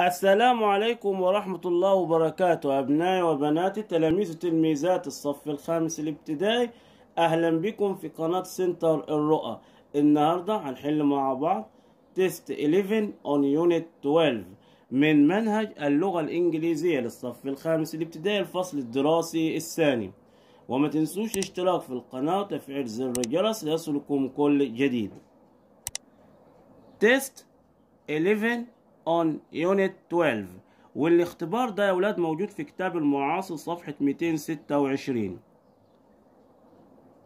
السلام عليكم ورحمة الله وبركاته أبنائي وبناتي تلاميذ وتلميذات الصف الخامس الابتدائي أهلا بكم في قناة سنتر الرؤى النهاردة هنحل مع بعض تيست 11 on unit 12 من منهج اللغة الإنجليزية للصف الخامس الابتدائي الفصل الدراسي الثاني وما تنسوش الاشتراك في القناة وتفعيل زر الجرس ليصلكم كل جديد تيست 11 on unit 12 والاختبار ده يا ولاد موجود في كتاب المعاصر صفحة 226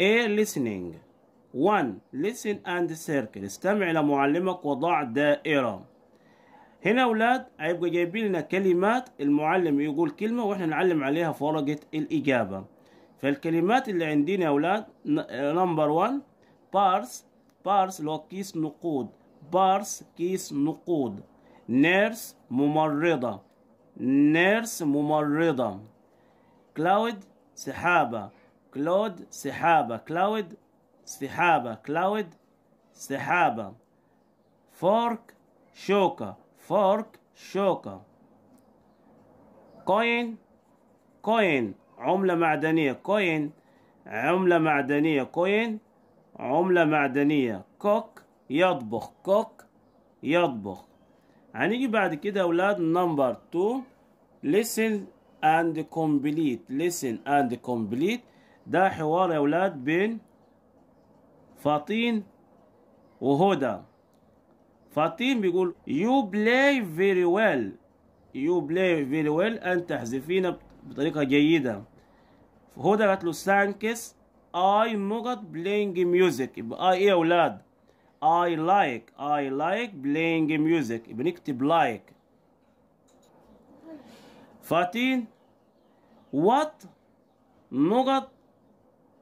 A listening 1 listen and circle استمع إلى معلمك وضع دائرة هنا أولاد هيبقى جايبين لنا كلمات المعلم يقول كلمة وإحنا نعلم عليها فرقة الإجابة فالكلمات اللي عندنا يا أولاد نمبر 1 بارس بارس لو كيس نقود بارس كيس نقود نيرس ممرضة نيرس ممرضة كلاود سحابة كلود سحابة كلاود سحابة كلاود سحابة فورك شوكة فورك شوكة كوين كوين عملة معدنية كوين عملة معدنية كوين عملة معدنية كوك يطبخ كوك يطبخ هنيجي بعد كده يا اولاد نمبر 2 listen and complete listen and complete ده حوار يا اولاد بين فاطين وهدى فاطين بيقول you play very well you play very well أنت تحذفين بطريقة جيدة هدى قالت له thanks i'm not playing music يبقى آه، ايه يا اولاد I like I like playing music بنكتب like 14 What نقط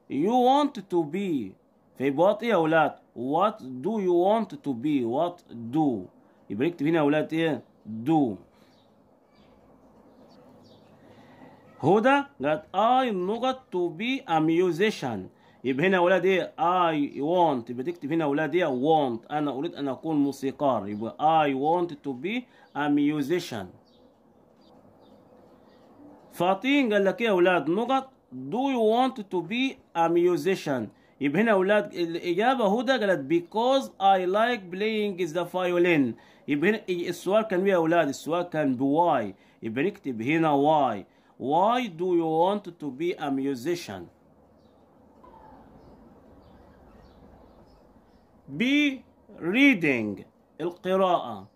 you want to be في بوات ايه يا اولاد what do you want to be what do يبقى نكتب هنا يا اولاد ايه do هدى that I نقط to be a musician يبقى هنا يا ولاد ايه اي وونت يبقى تكتب هنا يا ولاد ايه وونت انا اريد ان اكون موسيقار يبقى اي وونت تو بي ا ميوزيشن فاطين قال لك ايه يا اولاد نقط دو يو وونت تو بي ا ميوزيشن يبقى هنا اولاد الاجابه هدى قالت بيكوز اي لايك بلاينج ذا فايولين يبقى هنا السؤال كان ايه يا اولاد السؤال كان بواي يبقى نكتب هنا واي واي دو يو وونت تو بي ا ميوزيشن B reading القراءة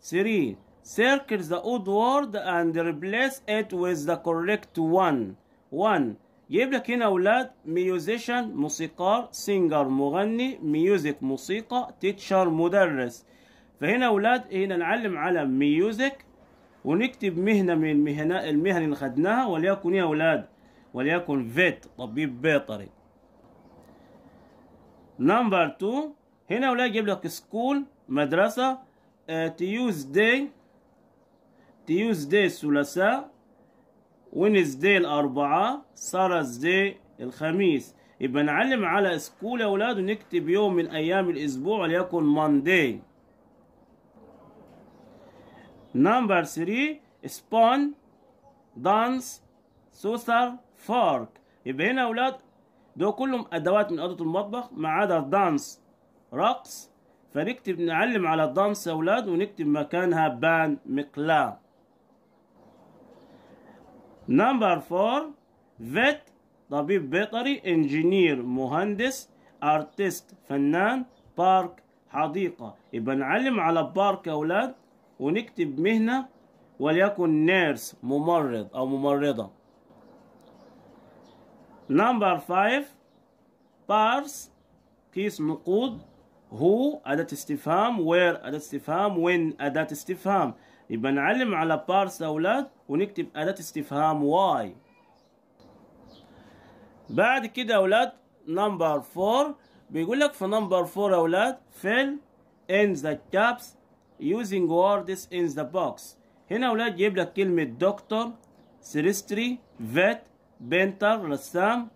3 circle the odd word and replace it with the correct one 1 جايب لك هنا اولاد musician موسيقار singer مغني music موسيقى teacher مدرس فهنا اولاد هنا نعلم على music ونكتب مهنة من المهن المهن اللي خدناها وليكن يا اولاد وليكن فيت طبيب بيطري نمبر 2 هنا ولا يجيب لك سكول مدرسة تيوزداي تيوزداي الثلاثاء وينزداي الأربعاء دي الخميس يبقى نعلم على سكول يا أولاد ونكتب يوم من أيام الأسبوع وليكن ماندي نمبر 3 سبون دانس سوسر فارك يبقى هنا يا أولاد دول كلهم أدوات من أدوات المطبخ ما عدا دانس رقص فنكتب نعلم على الدانس يا أولاد ونكتب مكانها بان مقلاة نمبر فور فيت طبيب بيطري انجينير مهندس ارتست فنان بارك حديقة يبقى نعلم على بارك يا أولاد ونكتب مهنة وليكن نيرس ممرض أو ممرضة نمبر فايف بارس كيس نقود who أداة استفهام where أداة استفهام when أداة استفهام يبقى نعلم على بارس أولاد ونكتب أداة استفهام why بعد كده أولاد number 4 بيقول لك في number 4 أولاد fill in the gaps using words in the box هنا أولاد جيب لك كلمة دكتور سيرستري فيت بنتر رسام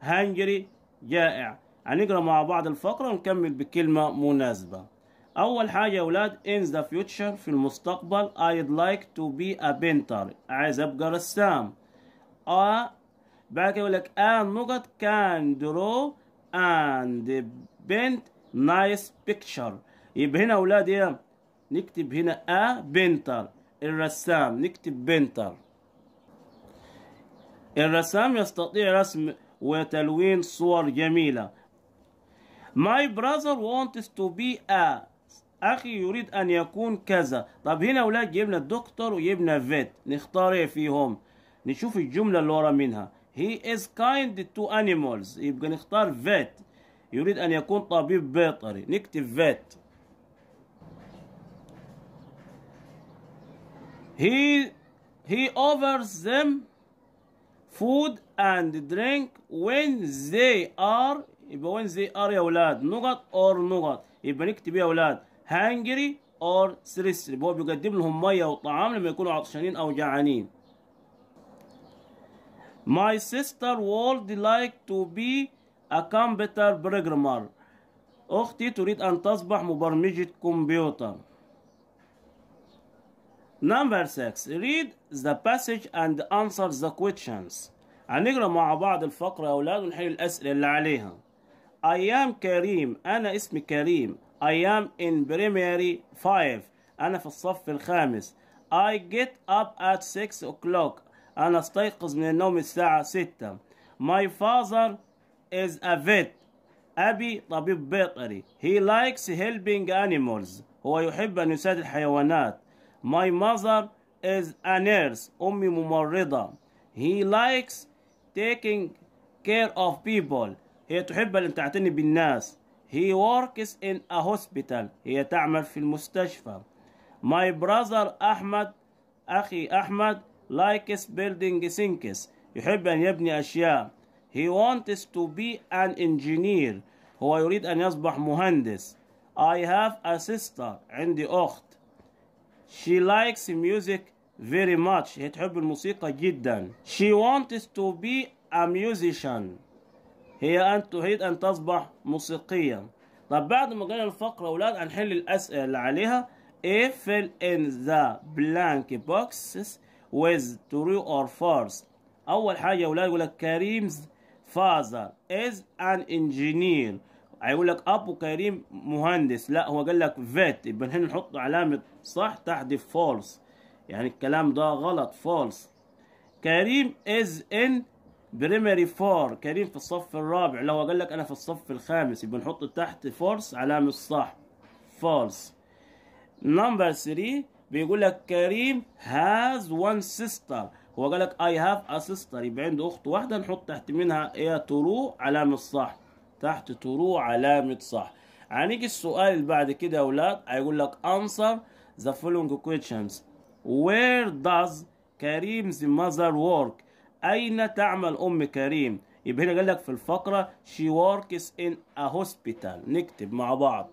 هنجري جائع هنقرا مع بعض الفقرة ونكمل بكلمة مناسبة أول حاجة يا أولاد in the future في المستقبل I'd like to be a painter عايز أبقى رسام أ بعد كده يقول لك and نقط can draw and paint nice picture يبقى هنا أولاد إيه نكتب هنا أ painter الرسام نكتب painter الرسام يستطيع رسم وتلوين صور جميلة My brother wants to be a أخي يريد أن يكون كذا طب هنا أولاد جبنا الدكتور وجبنا فيت نختار إيه فيهم نشوف الجملة اللي ورا منها He is kind to animals يبقى نختار فيت يريد أن يكون طبيب بيطري نكتب فيت He he offers them food and drink when they are يبقى وين زي ار يا اولاد نقط اور نقط يبقى نكتب يا اولاد هانجري اور ثريستري هو بيقدم لهم ميه وطعام لما يكونوا عطشانين او جعانين My sister would like to be a computer programmer. أختي تريد أن تصبح مبرمجة كمبيوتر. Number 6 read the passage and answer the questions. هنقرا مع بعض الفقرة يا أولاد ونحل الأسئلة اللي عليها. I am كريم أنا اسمي كريم I am in primary five أنا في الصف الخامس I get up at 6 o'clock أنا استيقظ من النوم الساعة 6 My father is a vet أبي طبيب بيطري He likes helping animals هو يحب أن يساعد الحيوانات My mother is a nurse أمي ممرضة He likes taking care of people هي تحب أن تعتني بالناس He works in a hospital هي تعمل في المستشفى My brother أحمد أخي أحمد likes building things يحب أن يبني أشياء He wants to be an engineer هو يريد أن يصبح مهندس I have a sister عندي أخت She likes music very much هي تحب الموسيقى جدا She wants to be a musician هي أن تريد أن تصبح موسيقيا طب بعد ما جينا الفقرة أولاد هنحل الأسئلة اللي عليها fill in the blank boxes with true or false أول حاجة يا أولاد يقول لك كريم's father is an engineer هيقول لك أبو كريم مهندس لا هو قال لك فيت يبقى هنا نحط علامة صح تحت false يعني الكلام ده غلط false كريم is in بريمري فور كريم في الصف الرابع لو قال لك انا في الصف الخامس يبقى نحط تحت فورس علامه الصح فورس نمبر 3 بيقول لك كريم هاز وان سيستر هو قال لك اي هاف ا سيستر يبقى عنده اخت واحده نحط تحت منها ايه ترو علامه صح تحت ترو علامه صح هنيجي السؤال اللي بعد كده يا اولاد هيقول لك answer the following questions where does كريم's mother work أين تعمل أم كريم؟ يبقى هنا قال لك في الفقرة she works in a hospital نكتب مع بعض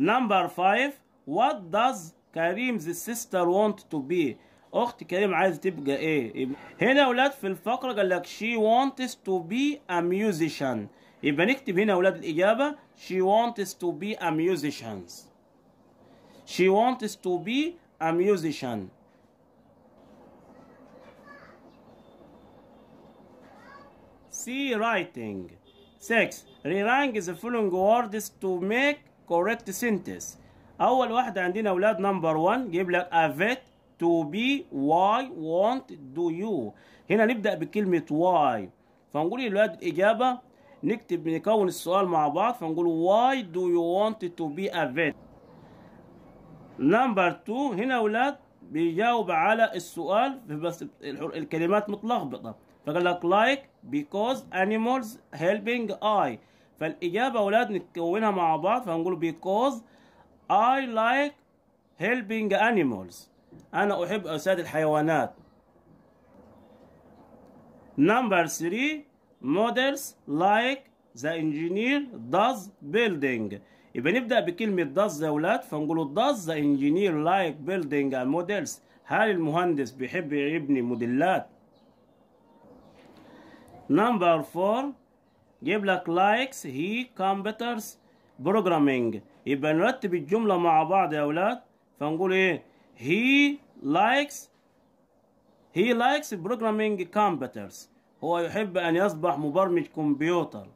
Number 5 What does كريم's sister want to be؟ أخت كريم عايز تبقى إيه؟ هنا يا أولاد في الفقرة قال لك she wants to be a musician يبقى نكتب هنا يا أولاد الإجابة she wants to be a musician she wants to be a musician C. Writing 6. Rewriting the following words to make correct sentence أول واحدة عندنا أولاد نمبر 1 جيب لك أفيت to be why want do you هنا نبدأ بكلمة why فنقول الولاد الإجابة نكتب نكون السؤال مع بعض فنقول why do you want to be a vet نمبر 2 هنا أولاد بيجاوب على السؤال بس الكلمات متلخبطة فقال لك لايك بيكوز انيمالز هيلبينج اي فالاجابه يا اولاد نكونها مع بعض فهنقول بيكوز اي لايك هيلبينج انيمالز انا احب اساعد الحيوانات نمبر 3 مودلز لايك ذا انجينير داز بيلدينج يبقى نبدأ بكلمة داز يا أولاد فنقول داز ذا انجينير لايك بيلدينج مودلز هل المهندس بيحب يبني موديلات Number four, جيب لك likes he computers programming يبقى نرتب الجملة مع بعض يا أولاد فنقول إيه he likes he likes programming computers هو يحب أن يصبح مبرمج كمبيوتر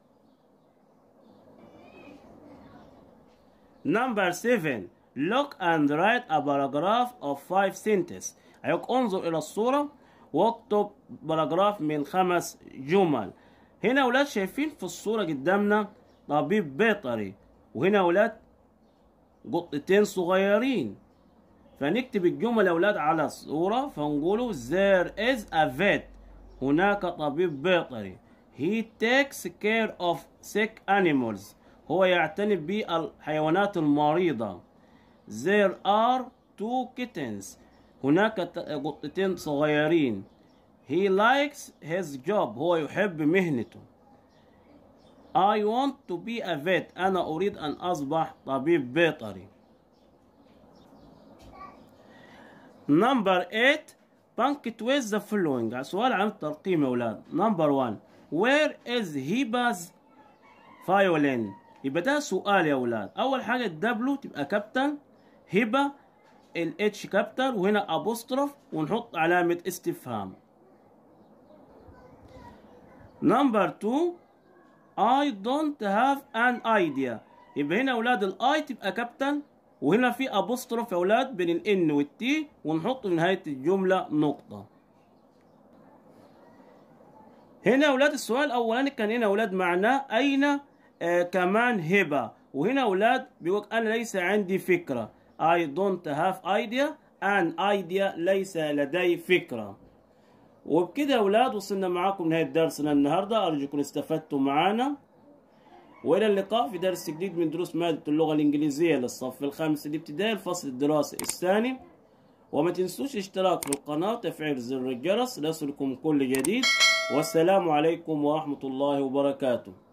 Number 7 Look and write a paragraph of 5 sentences أيوك انظر إلى الصورة واكتب باراجراف من خمس جمل هنا اولاد شايفين في الصورة قدامنا طبيب بيطري وهنا اولاد قطتين صغيرين فنكتب الجمل اولاد على الصورة فنقوله there is a vet هناك طبيب بيطري he takes care of sick animals هو يعتني بالحيوانات المريضة there are two kittens هناك قطتين صغيرين He likes his job هو يحب مهنته I want to be a vet أنا أريد أن أصبح طبيب بيطري Number 8 punctuate the following سؤال عن الترقيم يا أولاد Number 1 Where is Hiba's violin يبقى ده سؤال يا أولاد أول حاجة W تبقى كابتن هبة الاتش كابتر وهنا ابوستروف ونحط علامة استفهام نمبر 2 I don't have an idea يبقى هنا اولاد الاي تبقى كابتن وهنا في ابوستروف يا اولاد بين الان والتي ونحط في نهاية الجملة نقطة هنا اولاد السؤال الاولاني كان هنا اولاد معناه اين آه كمان هبه وهنا اولاد بيقول انا ليس عندي فكره I don't have idea an idea ليس لدي فكرة وبكده يا أولاد وصلنا معاكم نهاية درسنا النهاردة أرجو أرجوكم استفدتوا معانا وإلى اللقاء في درس جديد من دروس مادة اللغة الإنجليزية للصف الخامس الابتدائي الفصل الدراسي الثاني وما تنسوش الاشتراك في القناة وتفعيل زر الجرس ليصلكم كل جديد والسلام عليكم ورحمة الله وبركاته